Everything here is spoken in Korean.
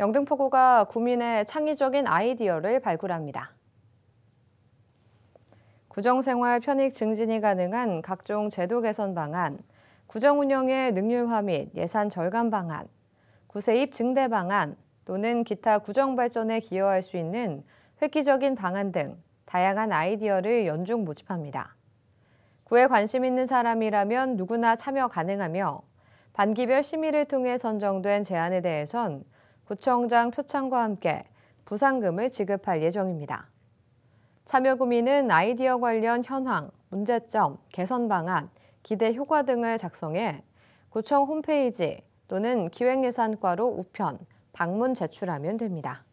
영등포구가 구민의 창의적인 아이디어를 발굴합니다. 구정생활 편익 증진이 가능한 각종 제도 개선 방안, 구정운영의 능률화 및 예산 절감 방안, 구세입 증대 방안 또는 기타 구정 발전에 기여할 수 있는 획기적인 방안 등 다양한 아이디어를 연중 모집합니다. 구에 관심 있는 사람이라면 누구나 참여 가능하며 반기별 심의를 통해 선정된 제안에 대해선 구청장 표창과 함께 부상금을 지급할 예정입니다. 참여 구민은 아이디어 관련 현황, 문제점, 개선 방안, 기대 효과 등을 작성해 구청 홈페이지 또는 기획예산과로 우편, 방문 제출하면 됩니다.